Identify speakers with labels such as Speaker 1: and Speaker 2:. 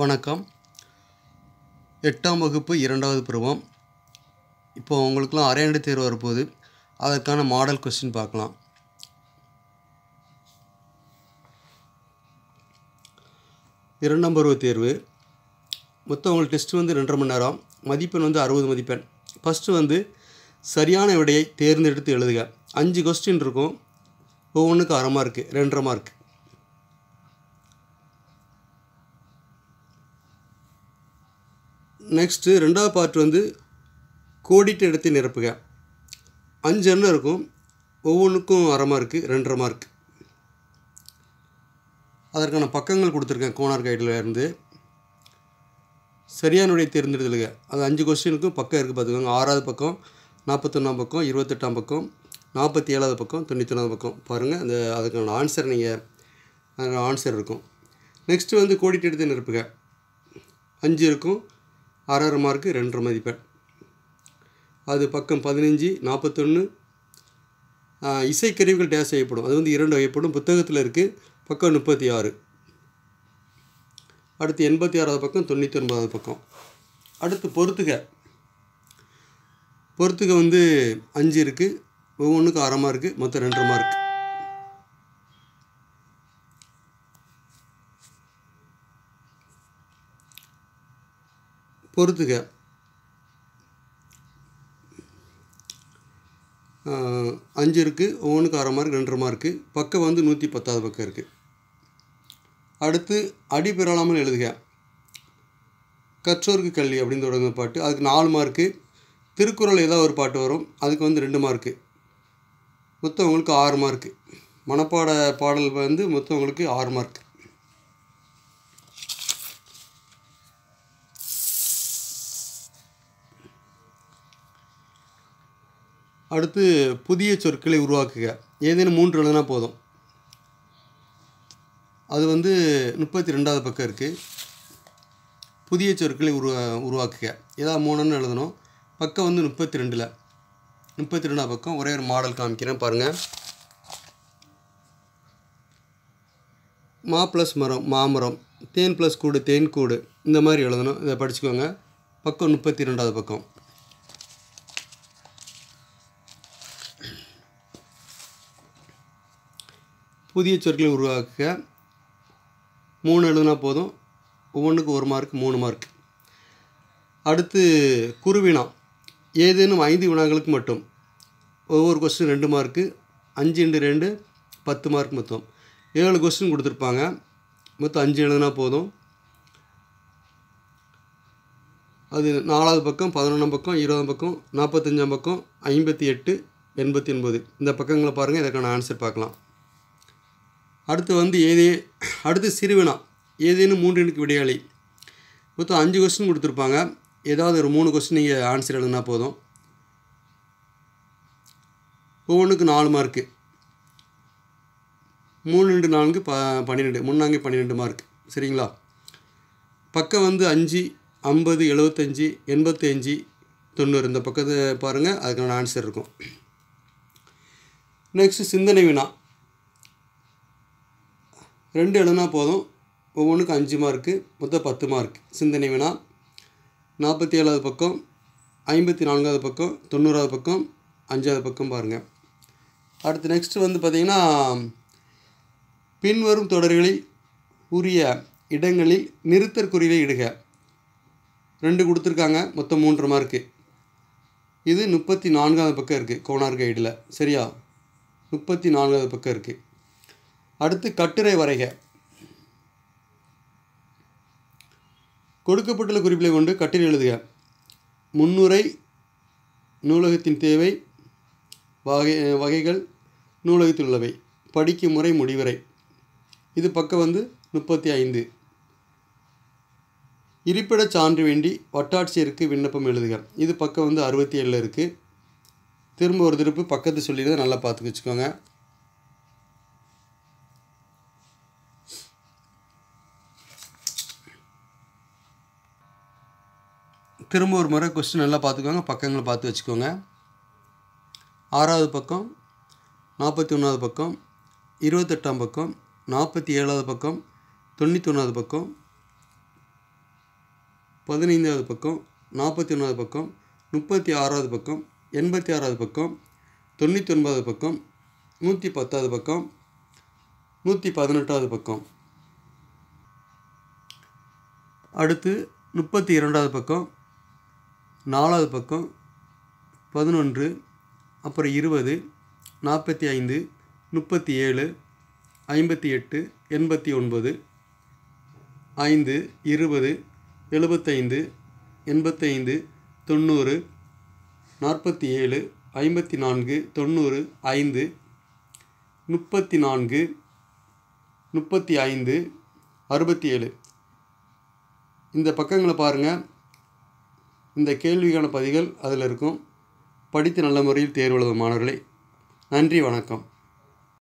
Speaker 1: வணக்கம் எட்டாம் வகுப்பு இரண்டாவது பருவம் இப்போ உங்களுக்குலாம் அரையாண்டு தேர்வு வரப்போகுது அதற்கான மாடல் கொஸ்டின் பார்க்கலாம் இரண்டாம் பருவ தேர்வு மொத்தம் உங்களுக்கு டெஸ்ட் வந்து ரெண்டரை மணி நேரம் மதிப்பெண் வந்து அறுபது மதிப்பெண் ஃபஸ்ட்டு வந்து சரியான விடையை தேர்ந்தெடுத்து எழுதுக அஞ்சு கொஸ்டின் இருக்கும் ஒவ்வொன்றுக்கு அரை மார்க்கு ரெண்டரை மார்க் நெக்ஸ்ட்டு ரெண்டாவது பார்ட் வந்து கோடிட்டு இடத்தை நிரப்புக அஞ்சு எண்ணம் இருக்கும் ஒவ்வொன்றுக்கும் அரை மார்க்கு ரெண்டரை மார்க் அதற்கான பக்கங்கள் கொடுத்துருக்கேன் கோனார் கைடில் இருந்து சரியானுடைய தேர்ந்தெடுத்தலுங்க அது அஞ்சு கொஸ்டினுக்கும் பக்கம் இருக்குது பார்த்துக்கோங்க ஆறாவது பக்கம் நாற்பத்தொன்னாம் பக்கம் இருபத்தெட்டாம் பக்கம் நாற்பத்தி ஏழாவது பக்கம் தொண்ணூத்தொன்னாவது பக்கம் பாருங்கள் அந்த அதுக்கான ஆன்சர் நீங்கள் ஆன்சர் இருக்கும் நெக்ஸ்ட்டு வந்து கோடிட்டு எடுத்து நிரப்புக அஞ்சு இருக்கும் அரை மார்க்கு ரெண்டரை மதிப்பெண் அது பக்கம் பதினஞ்சு நாற்பத்தொன்று இசைக்கருவிகள் டேஸ் செய்யப்படும் அது வந்து இரண்டு வகைப்படும் புத்தகத்தில் இருக்குது பக்கம் முப்பத்தி ஆறு அடுத்து எண்பத்தி ஆறாவது பக்கம் தொண்ணூற்றி ஒன்பதாவது பக்கம் அடுத்து பொறுத்துக பொறுத்துக வந்து அஞ்சு இருக்குது ஒவ்வொன்றுக்கும் அரை மார்க்கு மொத்தம் ரெண்டரை மார்க் பொறுத்துக அஞ்சு இருக்குது ஒவ்வொன்றுக்கு அரை மார்க் ரெண்டரை மார்க்கு பக்கம் வந்து நூற்றி பத்தாவது பக்கம் இருக்குது அடுத்து அடி எழுதுக கற்றோருக்கு கல்வி அப்படின்னு தொடங்குற பாட்டு அதுக்கு நாலு மார்க்கு திருக்குறள் ஏதாவது ஒரு பாட்டு வரும் அதுக்கு வந்து ரெண்டு மார்க்கு மொத்தம் உங்களுக்கு ஆறு மார்க்கு மனப்பாட பாடல் வந்து மொத்தம் உங்களுக்கு ஆறு மார்க்கு அடுத்து புதிய சொற்களை உருவாக்குக ஏதேனும் மூன்று எழுதுனா போதும் அது வந்து முப்பத்தி ரெண்டாவது பக்கம் இருக்குது புதிய சொற்களை உருவா உருவாக்குக ஏதாவது மூணுன்னு எழுதணும் பக்கம் வந்து முப்பத்தி ரெண்டில் முப்பத்தி ரெண்டாவது பக்கம் ஒரே ஒரு மாடல் காமிக்கிறேன் பாருங்கள் மா ப்ளஸ் மரம் மாமரம் தேன் ப்ளஸ் கூடு தேன் கூடு இந்த மாதிரி எழுதணும் இதை படிச்சுக்கோங்க பக்கம் முப்பத்தி ரெண்டாவது பக்கம் புதிய சொற்களை உருவாக்க மூணு எழுதுனா போதும் ஒவ்வொன்றுக்கு ஒரு மார்க் மூணு மார்க் அடுத்து குருவினா ஏதேனும் ஐந்து வினாக்களுக்கு மட்டும் ஒவ்வொரு கொஸ்டின் ரெண்டு மார்க்கு அஞ்சு இண்டு ரெண்டு பத்து மார்க் மொத்தம் ஏழு கொஸ்டின் கொடுத்துருப்பாங்க மொத்தம் அஞ்சு எழுதுனா போதும் அது நாலாவது பக்கம் பதினொன்றாம் பக்கம் இருபதாம் பக்கம் நாற்பத்தஞ்சாம் பக்கம் ஐம்பத்தி எட்டு எண்பத்தி ஒன்பது இந்த பக்கங்களை பாருங்கள் இதற்கான ஆன்சர் பார்க்கலாம் அடுத்து வந்து ஏதே அடுத்து சிறுவினா ஏதேனும் எனக்கு விடையாளி மொத்தம் அஞ்சு கொஸ்டின் கொடுத்துருப்பாங்க ஏதாவது ஒரு மூணு கொஸ்டின் நீங்கள் ஆன்சர் எழுதுனா போதும் ஒவ்வொன்றுக்கு நாலு மார்க்கு மூணு ரெண்டு நான்கு ப பன்னிரெண்டு முன்னாங்க பன்னிரெண்டு மார்க் சரிங்களா பக்கம் வந்து அஞ்சு ஐம்பது எழுபத்தஞ்சி எண்பத்தஞ்சு தொண்ணூறு இந்த பக்கத்தை பாருங்கள் அதுக்கான ஆன்சர் இருக்கும் நெக்ஸ்ட்டு சிந்தனை வினா ரெண்டு எழுதுனா போதும் ஒவ்வொன்றுக்கும் அஞ்சு மார்க்கு மொத்தம் பத்து மார்க் சிந்தனை வினா நாற்பத்தி ஏழாவது பக்கம் ஐம்பத்தி நான்காவது பக்கம் தொண்ணூறாவது பக்கம் அஞ்சாவது பக்கம் பாருங்கள் அடுத்து நெக்ஸ்ட்டு வந்து பார்த்திங்கன்னா பின்வரும் தொடர்களில் உரிய இடங்களில் நிறுத்தற்குறியை இடுக ரெண்டு கொடுத்துருக்காங்க மொத்தம் மூன்று மார்க்கு இது முப்பத்தி நான்காவது பக்கம் இருக்குது கோனார் கைடில் சரியா முப்பத்தி நான்காவது பக்கம் இருக்குது அடுத்து கட்டுரை வரைக கொடுக்கப்பட்டுள்ள குறிப்பிலை கொண்டு கட்டுரை எழுதுக முன்னுரை நூலகத்தின் தேவை வகை வகைகள் நூலகத்தில் உள்ளவை படிக்கும் முறை முடிவரை இது பக்கம் வந்து முப்பத்தி ஐந்து இருப்பிடச் சான்று வேண்டி வட்டாட்சியருக்கு விண்ணப்பம் எழுதுக இது பக்கம் வந்து அறுபத்தி ஏழில் இருக்குது திரும்ப ஒரு திருப்பு பக்கத்து சொல்லிடுறது நல்லா பார்த்து வச்சுக்கோங்க திரும்ப ஒரு முறை கொஸ்டின் நல்லா பார்த்துக்கோங்க பக்கங்களை பார்த்து வச்சுக்கோங்க ஆறாவது பக்கம் நாற்பத்தி ஒன்றாவது பக்கம் இருபத்தெட்டாம் பக்கம் நாற்பத்தி ஏழாவது பக்கம் தொண்ணூற்றி ஒன்றாவது பக்கம் பதினைந்தாவது பக்கம் நாற்பத்தி ஒன்றாவது பக்கம் முப்பத்தி ஆறாவது பக்கம் எண்பத்தி ஆறாவது பக்கம் தொண்ணூற்றி ஒன்பதாவது பக்கம் நூற்றி பத்தாவது பக்கம் நூற்றி பதினெட்டாவது பக்கம் அடுத்து முப்பத்தி இரண்டாவது பக்கம் நாலாவது பக்கம் பதினொன்று அப்புறம் இருபது நாற்பத்தி ஐந்து முப்பத்தி ஏழு ஐம்பத்தி எட்டு எண்பத்தி ஒன்பது ஐந்து இருபது எழுபத்தைந்து எண்பத்தைந்து தொண்ணூறு நாற்பத்தி ஏழு ஐம்பத்தி நான்கு தொண்ணூறு ஐந்து முப்பத்தி நான்கு முப்பத்தி ஐந்து அறுபத்தி ஏழு இந்த பக்கங்களை பாருங்கள் இந்த கேள்விக்கான பதில்கள் அதில் இருக்கும் படித்து நல்ல முறையில் தேர்வு எழுதும் மாணவர்களே நன்றி வணக்கம்